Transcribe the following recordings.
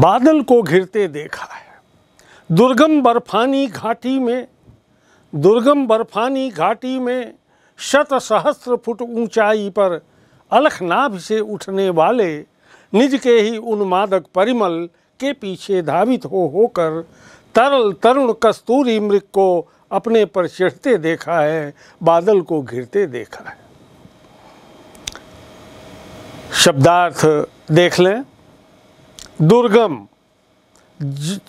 बादल को घिरते देखा है दुर्गम बर्फानी घाटी में दुर्गम बर्फानी घाटी में शत सहस्त्र फुट ऊंचाई पर अलखनाभ से उठने वाले निज के ही उन्मादक परिमल के पीछे धावित हो होकर तरल तरुण कस्तूरी मृग को अपने पर चढ़ते देखा है बादल को घिरते देखा है शब्दार्थ देख लें दुर्गम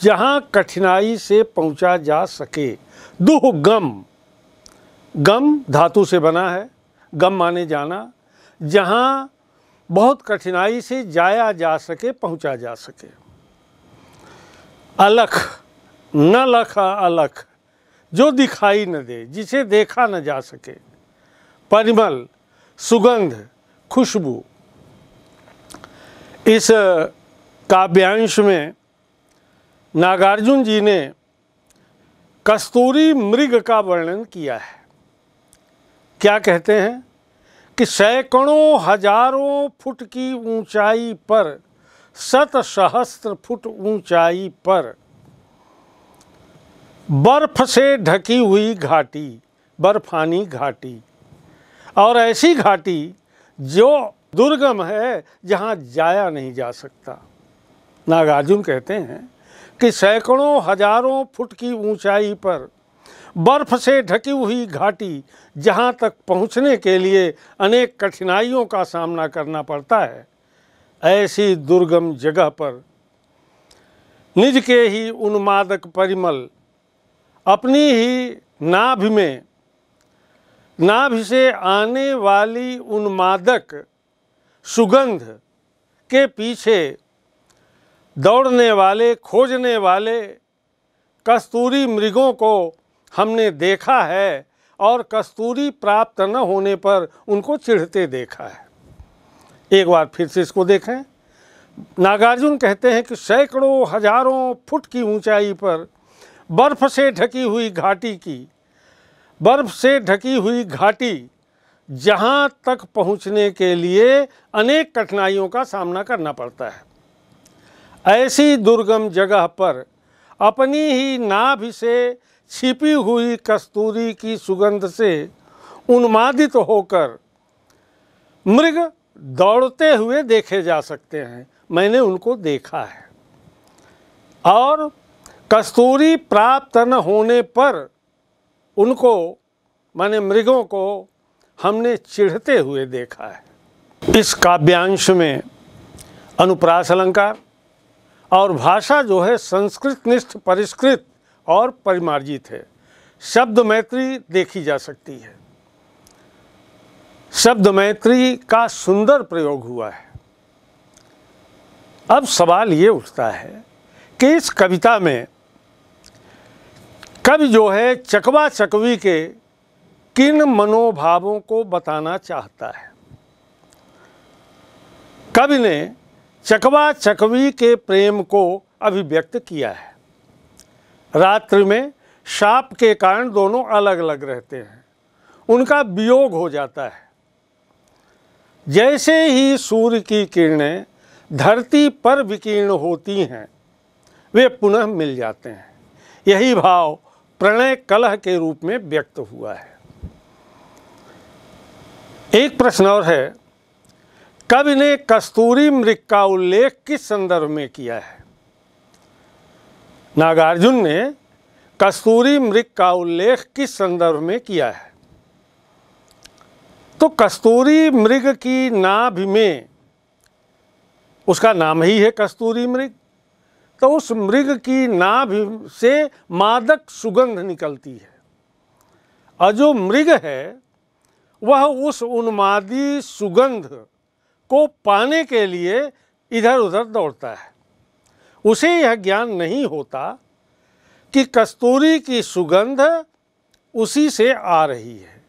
जहाँ कठिनाई से पहुँचा जा सके दुह गम गम धातु से बना है गम माने जाना जहाँ बहुत कठिनाई से जाया जा सके पहुँचा जा सके अलख न लख अलख जो दिखाई न दे जिसे देखा न जा सके परिमल सुगंध खुशबू इस काव्यांश में नागार्जुन जी ने कस्तूरी मृग का वर्णन किया है क्या कहते हैं कि सैकड़ों हजारों फुट की ऊंचाई पर शत सहस्त्र फुट ऊंचाई पर बर्फ से ढकी हुई घाटी बर्फानी घाटी और ऐसी घाटी जो दुर्गम है जहाँ जाया नहीं जा सकता नागार्जुन कहते हैं कि सैकड़ों हजारों फुट की ऊंचाई पर बर्फ से ढकी हुई घाटी जहां तक पहुंचने के लिए अनेक कठिनाइयों का सामना करना पड़ता है ऐसी दुर्गम जगह पर निज के ही उन्मादक परिमल अपनी ही नाभ में नाभ से आने वाली उन्मादक सुगंध के पीछे दौड़ने वाले खोजने वाले कस्तूरी मृगों को हमने देखा है और कस्तूरी प्राप्त न होने पर उनको चिढ़ते देखा है एक बार फिर से इसको देखें नागार्जुन कहते हैं कि सैकड़ों हजारों फुट की ऊंचाई पर बर्फ से ढकी हुई घाटी की बर्फ से ढकी हुई घाटी जहाँ तक पहुँचने के लिए अनेक कठिनाइयों का सामना करना पड़ता है ऐसी दुर्गम जगह पर अपनी ही नाभि से छिपी हुई कस्तूरी की सुगंध से उन्मादित होकर मृग दौड़ते हुए देखे जा सकते हैं मैंने उनको देखा है और कस्तूरी प्राप्त न होने पर उनको माने मृगों को हमने चिढ़ते हुए देखा है इस काव्यांश में अनुप्रास अलंकार और भाषा जो है संस्कृत निष्ठ परिष्कृत और परिमार्जित है शब्द मैत्री देखी जा सकती है शब्द मैत्री का सुंदर प्रयोग हुआ है अब सवाल ये उठता है कि इस कविता में कवि जो है चकवा चकवी के किन मनोभावों को बताना चाहता है कवि ने चकवा चकवी के प्रेम को अभिव्यक्त किया है रात्रि में शाप के कारण दोनों अलग अलग रहते हैं उनका वियोग हो जाता है जैसे ही सूर्य की किरणें धरती पर विकीर्ण होती हैं वे पुनः मिल जाते हैं यही भाव प्रणय कलह के रूप में व्यक्त हुआ है एक प्रश्न और है कवि ने कस्तूरी मृग का उल्लेख किस संदर्भ में किया है नागार्जुन ने कस्तूरी मृग का उल्लेख किस संदर्भ में किया है तो कस्तूरी मृग की नाभ में उसका नाम ही है कस्तूरी मृग तो उस मृग की नाभ से मादक सुगंध निकलती है और जो मृग है वह उस उन्मादी सुगंध को पाने के लिए इधर उधर दौड़ता है उसे यह ज्ञान नहीं होता कि कस्तूरी की सुगंध उसी से आ रही है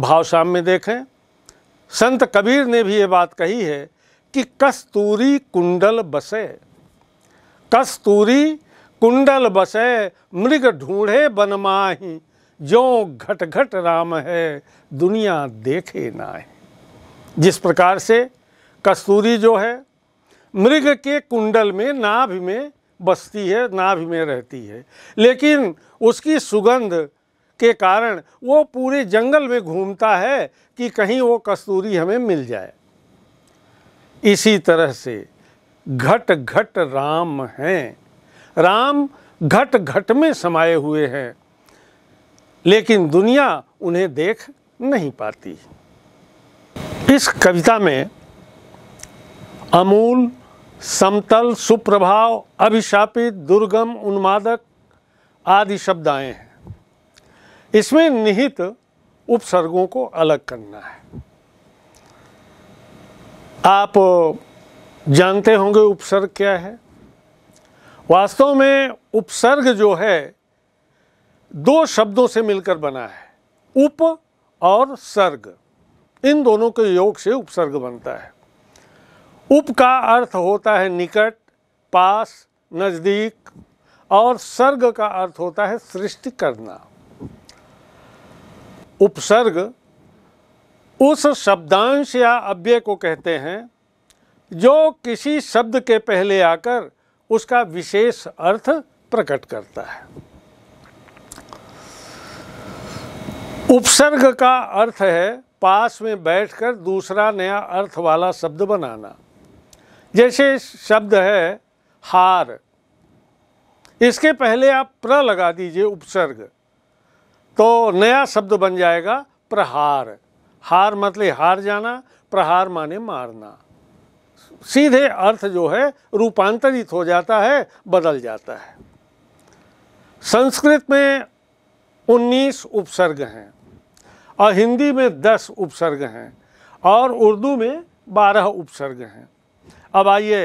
भावशाम में देखें संत कबीर ने भी ये बात कही है कि कस्तूरी कुंडल बसे कस्तूरी कुंडल बसे मृग ढूंढे बनमाही जो घट घट राम है दुनिया देखे ना है जिस प्रकार से कस्तूरी जो है मृग के कुंडल में नाभ में बसती है नाभ में रहती है लेकिन उसकी सुगंध के कारण वो पूरे जंगल में घूमता है कि कहीं वो कस्तूरी हमें मिल जाए इसी तरह से घट घट राम हैं राम घट घट में समाये हुए हैं लेकिन दुनिया उन्हें देख नहीं पाती इस कविता में अमूल समतल सुप्रभाव अभिशापित दुर्गम उन्मादक आदि शब्द आए हैं इसमें निहित उपसर्गों को अलग करना है आप जानते होंगे उपसर्ग क्या है वास्तव में उपसर्ग जो है दो शब्दों से मिलकर बना है उप और सर्ग इन दोनों के योग से उपसर्ग बनता है उप का अर्थ होता है निकट पास नज़दीक और सर्ग का अर्थ होता है सृष्टि करना उपसर्ग उस शब्दांश या अव्यय को कहते हैं जो किसी शब्द के पहले आकर उसका विशेष अर्थ प्रकट करता है उपसर्ग का अर्थ है पास में बैठकर दूसरा नया अर्थ वाला शब्द बनाना जैसे शब्द है हार इसके पहले आप प्र लगा दीजिए उपसर्ग तो नया शब्द बन जाएगा प्रहार हार मतलब हार जाना प्रहार माने मारना सीधे अर्थ जो है रूपांतरित हो जाता है बदल जाता है संस्कृत में 19 उपसर्ग हैं और हिंदी में दस उपसर्ग हैं और उर्दू में बारह उपसर्ग हैं अब आइए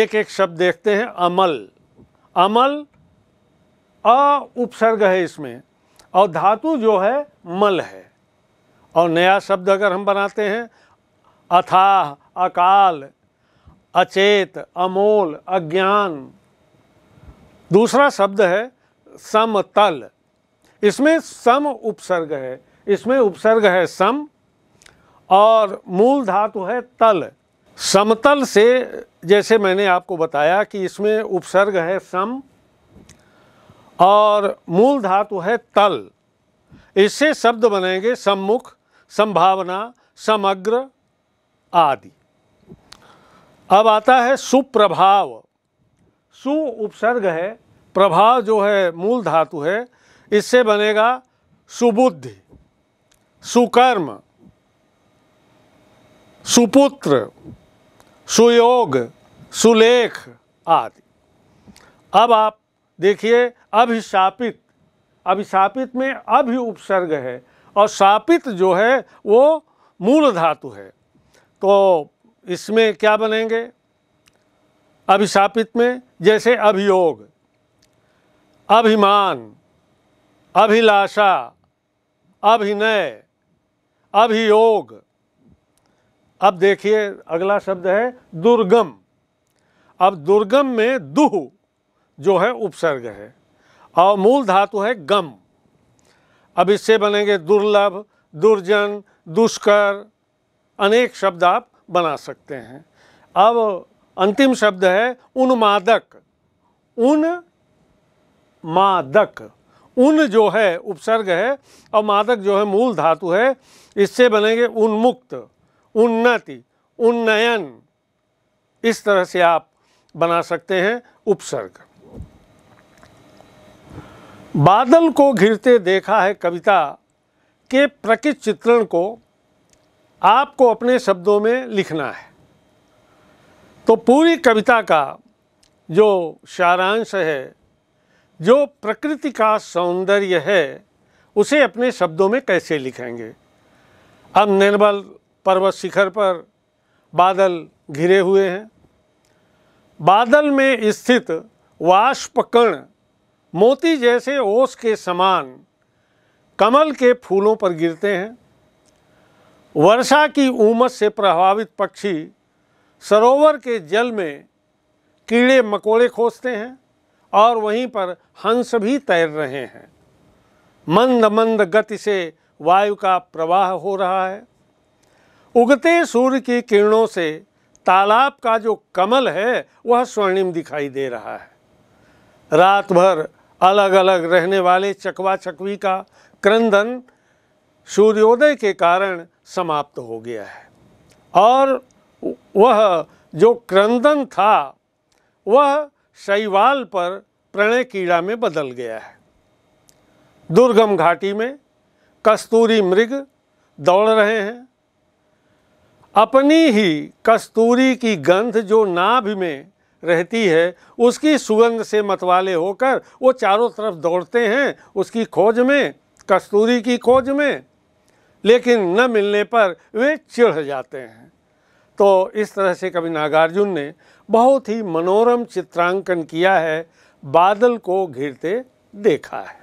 एक एक शब्द देखते हैं अमल अमल अ उपसर्ग है इसमें और धातु जो है मल है और नया शब्द अगर हम बनाते हैं अथाह अकाल अचेत अमोल अज्ञान दूसरा शब्द है समतल इसमें सम उपसर्ग है इसमें उपसर्ग है सम और मूल धातु है तल समतल से जैसे मैंने आपको बताया कि इसमें उपसर्ग है सम और मूल धातु है तल इससे शब्द बनेंगे सम्मुख संभावना समग्र आदि अब आता है सुप्रभाव सु उपसर्ग है प्रभाव जो है मूल धातु है इससे बनेगा सुबुद्धि सुकर्म सुपुत्र सुयोग सुलेख आदि अब आप देखिए अभिशापित अभिशापित में अभि उपसर्ग है और शापित जो है वो मूल धातु है तो इसमें क्या बनेंगे अभिशापित में जैसे अभियोग अभिमान अभिलाषा अभिनय अभियोग अब देखिए अगला शब्द है दुर्गम अब दुर्गम में दुह जो है उपसर्ग है और मूल धातु है गम अब इससे बनेंगे दुर्लभ दुर्जन दुष्कर अनेक शब्द आप बना सकते हैं अब अंतिम शब्द है उन्मादक मादक उन जो है उपसर्ग है और मादक जो है मूल धातु है इससे बनेंगे उन्मुक्त उन्नति उन्नयन इस तरह से आप बना सकते हैं उपसर्ग बादल को घिरते देखा है कविता के प्रकृत चित्रण को आपको अपने शब्दों में लिखना है तो पूरी कविता का जो सारांश है जो प्रकृति का सौंदर्य है उसे अपने शब्दों में कैसे लिखेंगे अब निर्मल पर्वत शिखर पर बादल घिरे हुए हैं बादल में स्थित वाष्पकण मोती जैसे ओस के समान कमल के फूलों पर गिरते हैं वर्षा की उमस से प्रभावित पक्षी सरोवर के जल में कीड़े मकोड़े खोजते हैं और वहीं पर हंस भी तैर रहे हैं मंद मंद गति से वायु का प्रवाह हो रहा है उगते सूर्य की किरणों से तालाब का जो कमल है वह स्वर्णिम दिखाई दे रहा है रात भर अलग अलग रहने वाले चकवा चकवी का क्रंदन सूर्योदय के कारण समाप्त हो गया है और वह जो क्रंदन था वह शैवाल पर प्रणय कीड़ा में बदल गया है दुर्गम घाटी में कस्तूरी मृग दौड़ रहे हैं अपनी ही कस्तूरी की गंध जो नाभ में रहती है उसकी सुगंध से मतवाले होकर वो चारों तरफ दौड़ते हैं उसकी खोज में कस्तूरी की खोज में लेकिन न मिलने पर वे चिढ़ जाते हैं तो इस तरह से कवि नागार्जुन ने बहुत ही मनोरम चित्रांकन किया है बादल को घिरते देखा है